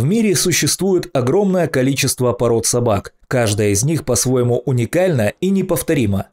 В мире существует огромное количество пород собак, каждая из них по-своему уникальна и неповторима.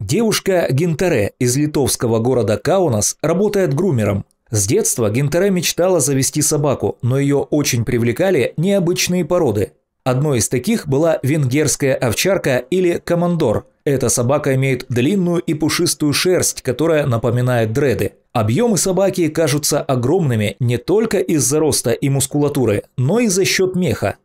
Девушка Гинтере из литовского города Каунас работает грумером. С детства Гинтере мечтала завести собаку, но ее очень привлекали необычные породы. Одной из таких была венгерская овчарка или командор. Эта собака имеет длинную и пушистую шерсть, которая напоминает дреды. Объемы собаки кажутся огромными не только из-за роста и мускулатуры, но и за счет меха.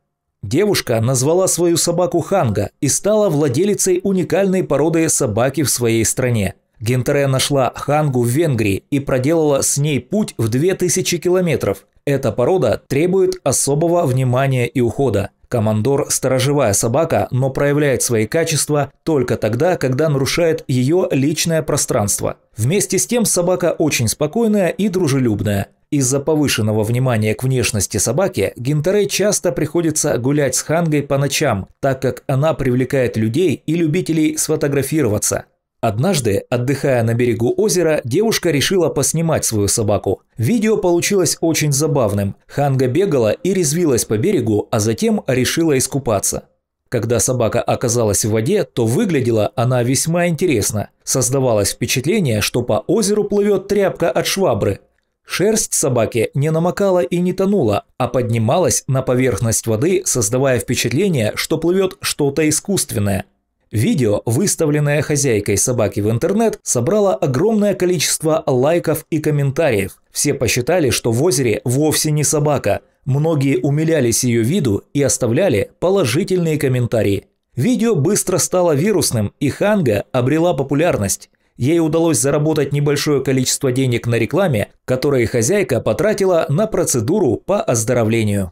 Девушка назвала свою собаку Ханга и стала владелицей уникальной породы собаки в своей стране. Гентере нашла Хангу в Венгрии и проделала с ней путь в 2000 километров. Эта порода требует особого внимания и ухода. Командор – сторожевая собака, но проявляет свои качества только тогда, когда нарушает ее личное пространство. Вместе с тем собака очень спокойная и дружелюбная. Из-за повышенного внимания к внешности собаки Гинтере часто приходится гулять с Хангой по ночам, так как она привлекает людей и любителей сфотографироваться. Однажды, отдыхая на берегу озера, девушка решила поснимать свою собаку. Видео получилось очень забавным. Ханга бегала и резвилась по берегу, а затем решила искупаться. Когда собака оказалась в воде, то выглядела она весьма интересно. Создавалось впечатление, что по озеру плывет тряпка от швабры. Шерсть собаки не намокала и не тонула, а поднималась на поверхность воды, создавая впечатление, что плывет что-то искусственное – Видео, выставленное хозяйкой собаки в интернет, собрало огромное количество лайков и комментариев. Все посчитали, что в озере вовсе не собака. Многие умилялись ее виду и оставляли положительные комментарии. Видео быстро стало вирусным, и Ханга обрела популярность. Ей удалось заработать небольшое количество денег на рекламе, которые хозяйка потратила на процедуру по оздоровлению.